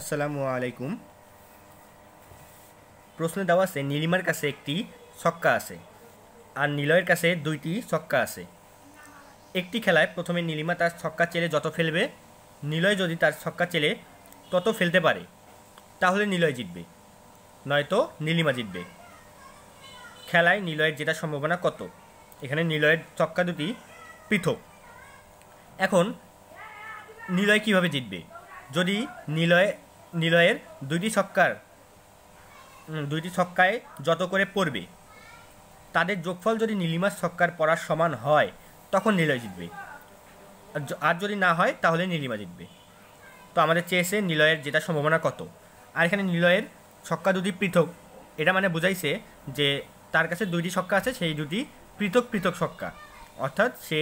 আসসালামু আলাইকুম প্রশ্নে দেওয়া আছে নীলিমার কাছে একটি ছক্কা আছে আর নিলয়ের কাছে দুইটি ছক্কা আছে একটি খেলায় প্রথমে নীলিমা তার ছক্কা চেলে যত ফেলবে নিলয় যদি তার ছক্কা চেলে তত ফেলতে পারে তাহলে নিলয় জিতবে নয়তো নীলিমা জিতবে খেলায় নিলয়ের জেতার সম্ভাবনা কত এখানে নিলয়ের ছক্কা দুটি পৃথক এখন নিলয় কিভাবে জিতবে যদি নিলয় নিলয়ের দুইটি ছক্কার দুইটি ছক্কায় যত করে পড়বে তাদের যোগফল যদি নীলিমার ছক্কার পড়ার সমান হয় তখন নিলয় জিতবে আর যদি না হয় তাহলে নীলিমা জিতবে তো আমাদের চেয়েছে নিলয়ের যেটা সম্ভাবনা কত আর এখানে নিলয়ের ছক্কা দুটি পৃথক এটা মানে বুঝাইছে যে তার কাছে দুইটি ছক্কা আছে সেই দুটি পৃথক পৃথক ছক্কা অর্থাৎ সে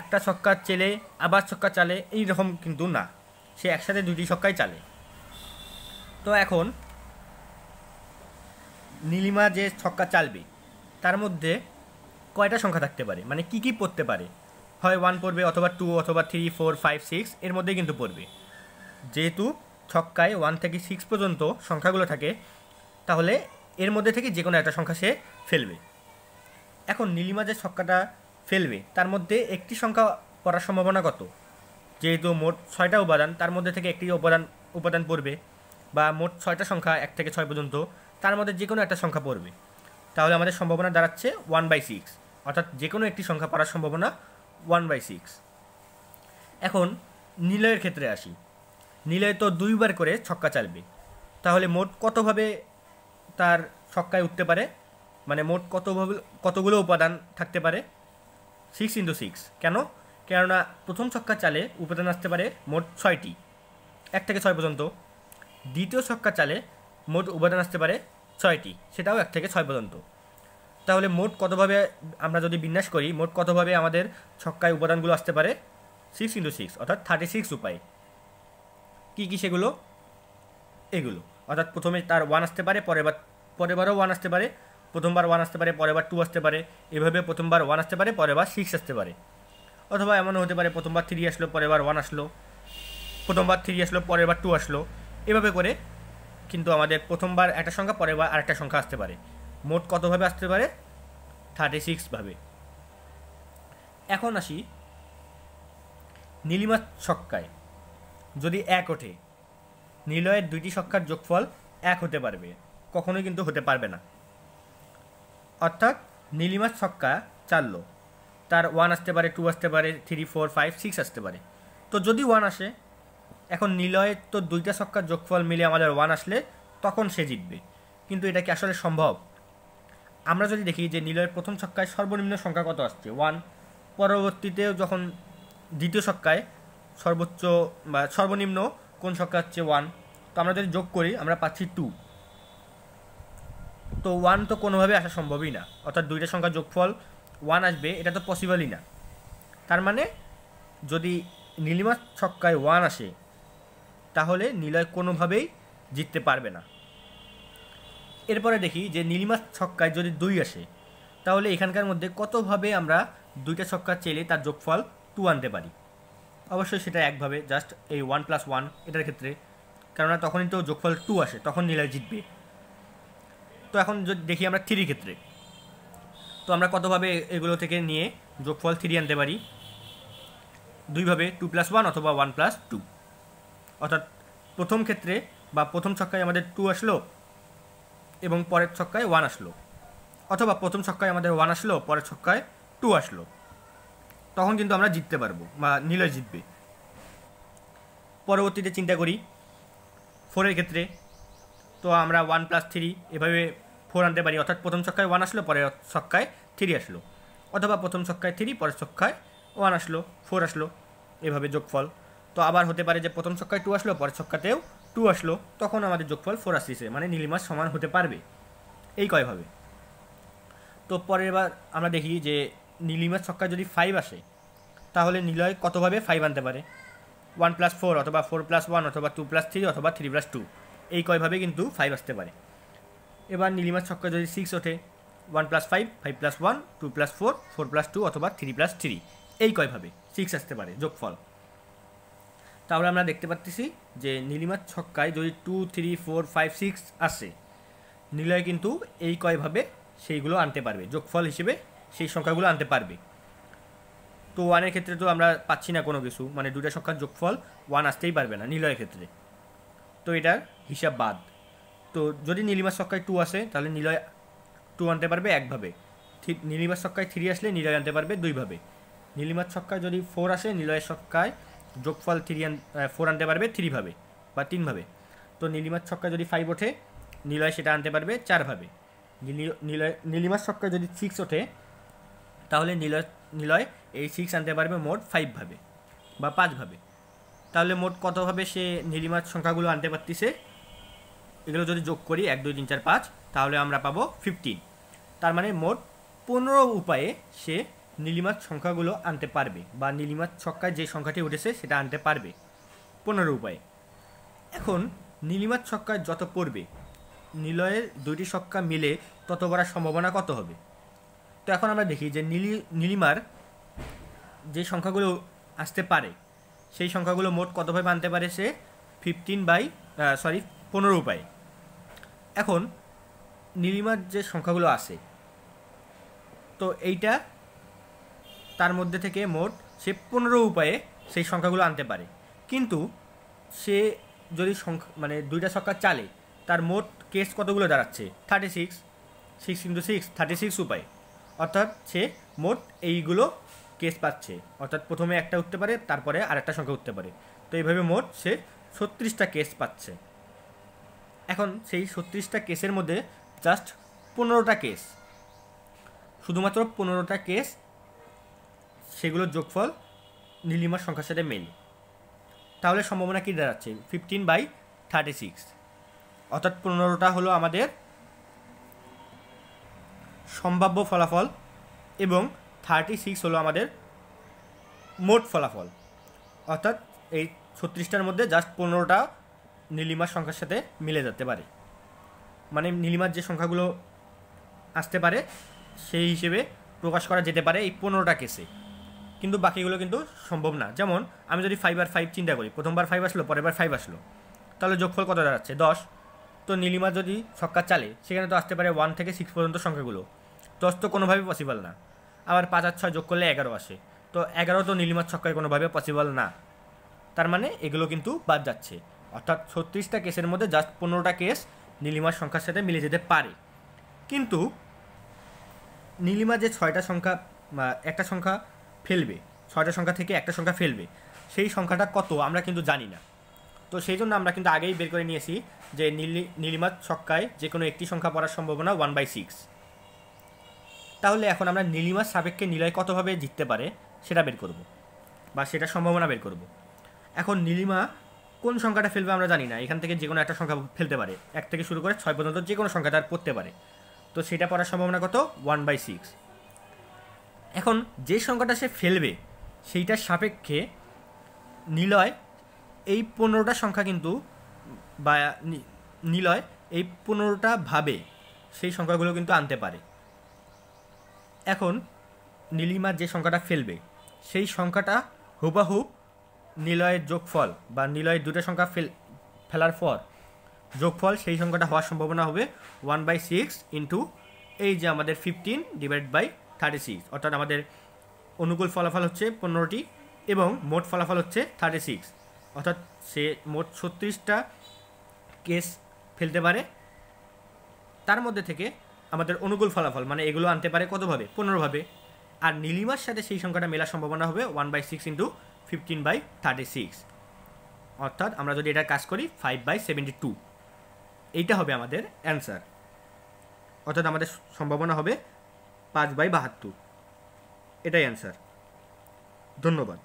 একটা ছক্কা চেলে আবার ছক্কা চালে এই রকম কিন্তু না সে একসাথে দুইটি ছক্কাই চালে তো এখন নীলিমা যে ছক্কা চালবে তার মধ্যে কয়টা সংখ্যা থাকতে পারে মানে কি কি পড়তে পারে হয় ওয়ান পড়বে অথবা টু অথবা থ্রি ফোর ফাইভ সিক্স এর মধ্যে কিন্তু পড়বে যেহেতু ছক্কায় ওয়ান থেকে সিক্স পর্যন্ত সংখ্যাগুলো থাকে তাহলে এর মধ্যে থেকে যে কোনো একটা সংখ্যা সে ফেলবে এখন নীলিমা যে ছক্কাটা ফেলবে তার মধ্যে একটি সংখ্যা পড়ার সম্ভাবনা কত যেহেতু মোট ছয়টা উপাদান তার মধ্যে থেকে একটি উপাদান উপাদান পড়বে বা মোট ছয়টা সংখ্যা এক থেকে ছয় পর্যন্ত তার মধ্যে যে কোনো একটা সংখ্যা পড়বে তাহলে আমাদের সম্ভাবনা দাঁড়াচ্ছে ওয়ান বাই সিক্স অর্থাৎ যে কোনো একটি সংখ্যা পড়ার সম্ভাবনা ওয়ান বাই সিক্স এখন নিলয়ের ক্ষেত্রে আসি নিলয় তো দুইবার করে ছক্কা চালবে তাহলে মোট কতভাবে তার ছক্কায় উঠতে পারে মানে মোট কতভাবে কতগুলো উপাদান থাকতে পারে সিক্স ইন্টু সিক্স কেন কেননা প্রথম ছক্কা চালে উপাদান আসতে পারে মোট ছয়টি এক থেকে ছয় পর্যন্ত দ্বিতীয় ছক্কা চালে মোট উপাদান আসতে পারে ছয়টি সেটাও এক থেকে ছয় পর্যন্ত তাহলে মোট কতভাবে আমরা যদি বিন্যাস করি মোট কতভাবে আমাদের ছক্কায় উপাদানগুলো আসতে পারে সিক্স ইন্টু সিক্স অর্থাৎ থার্টি সিক্স উপায় কী কী সেগুলো এগুলো অর্থাৎ প্রথমে তার ওয়ান আসতে পারে পরের পরেরবার পরেরবারও ওয়ান আসতে পারে প্রথমবার ওয়ান আসতে পারে পরেরবার টু আসতে পারে এভাবে প্রথমবার ওয়ান আসতে পারে পরেরবার সিক্স আসতে পারে অথবা এমনও হতে পারে প্রথমবার থ্রি আসলো পরেরবার ওয়ান আসলো প্রথমবার থ্রি আসলো পরেরবার টু আসলো এভাবে করে কিন্তু আমাদের প্রথমবার একটা সংখ্যা পরের বার আরেকটা সংখ্যা আসতে পারে মোট কতভাবে আসতে পারে থার্টি সিক্সভাবে এখন আসি নীলিমার ছক্কায় যদি এক ওঠে নিলয়ের দুইটি সংখ্যার যোগফল এক হতে পারবে কখনোই কিন্তু হতে পারবে না অর্থাৎ নীলিমার ছক্কা চালল তার ওয়ান আসতে পারে টু আসতে পারে থ্রি ফোর ফাইভ সিক্স আসতে পারে তো যদি ওয়ান আসে এখন নিলয়ের তো দুইটা ছক্কার যোগফল মিলে আমাদের ওয়ান আসলে তখন সে জিতবে কিন্তু এটা কি আসলে সম্ভব আমরা যদি দেখি যে নিলয়ের প্রথম ছক্কায় সর্বনিম্ন সংখ্যা কত আসছে ওয়ান পরবর্তীতেও যখন দ্বিতীয় ছক্কায় সর্বোচ্চ বা সর্বনিম্ন কোন ছক্কা হচ্ছে ওয়ান তো আমরা যদি যোগ করি আমরা পাচ্ছি টু তো ওয়ান তো কোনোভাবে আসা সম্ভবই না অর্থাৎ দুইটা সংখ্যা যোগফল ওয়ান আসবে এটা তো পসিবলই না তার মানে যদি নীলিমা ছক্কায় ওয়ান আসে তাহলে নিলয় কোনোভাবেই জিততে পারবে না এরপরে দেখি যে নীলিমা ছক্কায় যদি দুই আসে তাহলে এখানকার মধ্যে কতভাবে আমরা দুইটা ছক্কা চেলে তার যোগফল টু আনতে পারি অবশ্যই সেটা একভাবে জাস্ট এই ওয়ান প্লাস ওয়ান এটার ক্ষেত্রে কেননা তখনই তো যোগফল টু আসে তখন নীলয় জিতবে তো এখন যদি দেখি আমরা থ্রির ক্ষেত্রে তো আমরা কতভাবে এগুলো থেকে নিয়ে যোগফল থ্রি আনতে পারি দুইভাবে টু প্লাস ওয়ান অথবা ওয়ান প্লাস টু অর্থাৎ প্রথম ক্ষেত্রে বা প্রথম ছক্কায় আমাদের টু আসলো এবং পরের ছক্কায় ওয়ান আসলো অথবা প্রথম ছক্কায় আমাদের ওয়ান আসলো পরের ছক্কায় টু আসলো তখন কিন্তু আমরা জিততে পারবো বা নিলয় জিতবে পরবর্তীতে চিন্তা করি ফোরের ক্ষেত্রে তো আমরা ওয়ান প্লাস থ্রি এভাবে ফোর আনতে পারি অর্থাৎ প্রথম ছক্কায় ওয়ান আসলো পরের ছক্কায় থ্রি আসলো অথবা প্রথম ছক্কায় থ্রি পরের ছক্কায় ওয়ান আসলো ফোর আসলো এভাবে যোগফল তো আবার হতে পারে যে প্রথম ছক্কায় টু আসলো পরের ছক্কাতেও টু আসলো তখন আমাদের যোগফল ফোর আসতেছে মানে নীলিমাস সমান হতে পারবে এই কয়ভাবে তো পরের বার আমরা দেখি যে নীলিমাস ছক্কা যদি ফাইভ আসে তাহলে নিলয় কতভাবে ফাইভ আনতে পারে ওয়ান প্লাস ফোর অথবা ফোর প্লাস ওয়ান অথবা টু প্লাস থ্রি অথবা থ্রি প্লাস টু এই কয়ভাবে কিন্তু ফাইভ আসতে পারে এবার নীলিমাস ছক্কা যদি সিক্স ওঠে one plus five five plus one two plus four four plus two অথবা থ্রি প্লাস থ্রি এই কয়ভাবে সিক্স আসতে পারে যোগফল তাহলে আমরা দেখতে পাচ্ছি যে নীলিমার ছক্কায় যদি two three four five six আসে নিলয় কিন্তু এই কয়ভাবে সেইগুলো আনতে পারবে যোগফল হিসেবে সেই সংখ্যাগুলো আনতে পারবে তো ওয়ানের ক্ষেত্রে তো আমরা পাচ্ছি না কোনো কিছু মানে দুটা সংখ্যার যোগফল ওয়ান আসতেই পারবে না নিলয়ের ক্ষেত্রে তো এটার হিসাব বাদ তো যদি নীলিমার ছক্কায় টু আসে তাহলে নিলয় টু আনতে পারবে একভাবে নীলিমার ছক্কায় থ্রি আসলে নিলয় আনতে পারবে দুইভাবে নীলিমার ছক্কায় যদি ফোর আসে নিলয়ের ছক্কায় যোগফল থ্রি আন ফোর আনতে পারবে থ্রিভাবে বা তিনভাবে তো নীলিমার ছক্কা যদি ফাইভ ওঠে নীলয় সেটা আনতে পারবে চারভাবে নিলয় নীলিমার ছক্কা যদি সিক্স ওঠে তাহলে নীলয় নীলয় এই সিক্স আনতে পারবে মোট ফাইভভাবে বা পাঁচভাবে তাহলে মোট কতভাবে সে নীলিমার সংখ্যাগুলো আনতে পারতেছে এগুলো যদি যোগ করি এক দুই তিন চার পাঁচ তাহলে আমরা পাবো ফিফটিন তার মানে মোট পনেরো উপায়ে সে নীলিমার সংখ্যাগুলো আনতে পারবে বা নীলিমার ছক্কায় যে সংখ্যাটি উঠেছে সেটা আনতে পারবে পনেরো উপায়ে এখন নীলিমার ছক্কায় যত পড়বে নিলয়ের দুইটি ছক্কা মিলে তত বড়ার সম্ভাবনা কত হবে তো এখন আমরা দেখি যে নীলি নীলিমার যে সংখ্যাগুলো আসতে পারে সেই সংখ্যাগুলো মোট কতভাবে আনতে পারে সে ফিফটিন বাই সরি পনেরো উপায়ে এখন নীলিমার যে সংখ্যাগুলো আসে তো এইটা তার মধ্যে থেকে মোট সে পনেরো উপায়ে সেই সংখ্যাগুলো আনতে পারে কিন্তু সে যদি সংখ্যা মানে দুইটা সংখ্যা চালে তার মোট কেস কতগুলো দাঁড়াচ্ছে thirty six six into six thirty six উপায় অর্থাৎ সে মোট এইগুলো কেস পাচ্ছে অর্থাৎ প্রথমে একটা উঠতে পারে তারপরে আর একটা সংখ্যা উঠতে পারে তো এইভাবে মোট সে ছত্রিশটা কেস পাচ্ছে এখন সেই ছত্রিশটা কেসের মধ্যে জাস্ট পনেরোটা কেস শুধুমাত্র পনেরোটা কেস সেগুলোর যোগফল নীলিমার সংখ্যার সাথে মেলে তাহলে সম্ভাবনা কী দাঁড়াচ্ছে ফিফটিন বাই থার্টি সিক্স অর্থাৎ পনেরোটা হলো আমাদের সম্ভাব্য ফলাফল এবং থার্টি সিক্স হলো আমাদের মোট ফলাফল অর্থাৎ এই ছত্রিশটার মধ্যে জাস্ট পনেরোটা নীলিমার সংখ্যার সাথে মিলে যেতে পারে মানে নীলিমার যে সংখ্যাগুলো আসতে পারে সেই হিসেবে প্রকাশ করা যেতে পারে এই পনেরোটা কেসে কিন্তু বাকিগুলো কিন্তু সম্ভব না যেমন আমি যদি ফাইভ আর ফাইভ চিন্তা করি প্রথমবার ফাইভ আসলো পরেরবার ফাইভ আসলো তাহলে যোগফল কত দাঁড়াচ্ছে দশ তো নীলিমা যদি ছক্কা চালে সেখানে তো আসতে পারে ওয়ান থেকে সিক্স পর্যন্ত সংখ্যাগুলো দশ তো কোনোভাবে পসিবল না আবার পাঁচ আর ছয় যোগ করলে এগারো আসে তো এগারো তো নীলিমার ছক্কায় কোনোভাবে পসিবল না তার মানে এগুলো কিন্তু বাদ যাচ্ছে অর্থাৎ ছত্রিশটা কেসের মধ্যে জাস্ট পনেরোটা কেস নীলিমার সংখ্যার সাথে মিলে যেতে পারে কিন্তু নীলিমা যে ছয়টা সংখ্যা একটা সংখ্যা ফেলবে ছয়টা সংখ্যা থেকে একটা সংখ্যা ফেলবে সেই সংখ্যাটা কত আমরা কিন্তু জানি না তো সেই জন্য আমরা কিন্তু আগেই বের করে নিয়েছি যে নীলি ছক্কায় যে কোনো একটি সংখ্যা পড়ার সম্ভাবনা ওয়ান বাই সিক্স তাহলে এখন আমরা নীলিমার সাপেক্ষে নিলয় কতভাবে জিততে পারে সেটা বের করব বা সেটা সম্ভাবনা বের করব এখন নীলিমা কোন সংখ্যাটা ফেলবে আমরা জানি না এখান থেকে যে কোনো একটা সংখ্যা ফেলতে পারে এক থেকে শুরু করে ছয় পর্যন্ত যে কোনো সংখ্যা তার পড়তে পারে তো সেটা পড়ার সম্ভাবনা কত ওয়ান বাই সিক্স এখন যে সংখ্যাটা সে ফেলবে সেইটার সাপেক্ষে নিলয় এই পনেরোটা সংখ্যা কিন্তু বা নিলয় এই পনেরোটা ভাবে সেই সংখ্যাগুলো কিন্তু আনতে পারে এখন নীলিমা যে সংখ্যাটা ফেলবে সেই সংখ্যাটা হুবাহু নিলয়ের যোগফল বা নিলয়ের দুটো সংখ্যা ফেল ফেলার পর যোগফল সেই সংখ্যাটা হওয়ার সম্ভাবনা হবে ওয়ান বাই সিক্স ইন্টু এই যে আমাদের fifteen divide by thirty six অর্থাৎ আমাদের অনুকূল ফলাফল হচ্ছে পনেরোটি এবং মোট ফলাফল হচ্ছে থার্টি সিক্স অর্থাৎ সে মোট ছত্রিশটা কেস ফেলতে পারে তার মধ্যে থেকে আমাদের অনুকূল ফলাফল মানে এগুলো আনতে পারে কতভাবে পনেরোভাবে আর নীলিমার সাথে সেই সংখ্যাটা মেলার সম্ভাবনা হবে one by six into fifteen by thirty six অর্থাৎ আমরা যদি এটা কাজ করি ফাইভ বাই সেভেন্টি টু এইটা হবে আমাদের অ্যান্সার অর্থাৎ আমাদের সম্ভাবনা হবে পাঁচ বাই বাহাত্তর এটাই অ্যান্সার ধন্যবাদ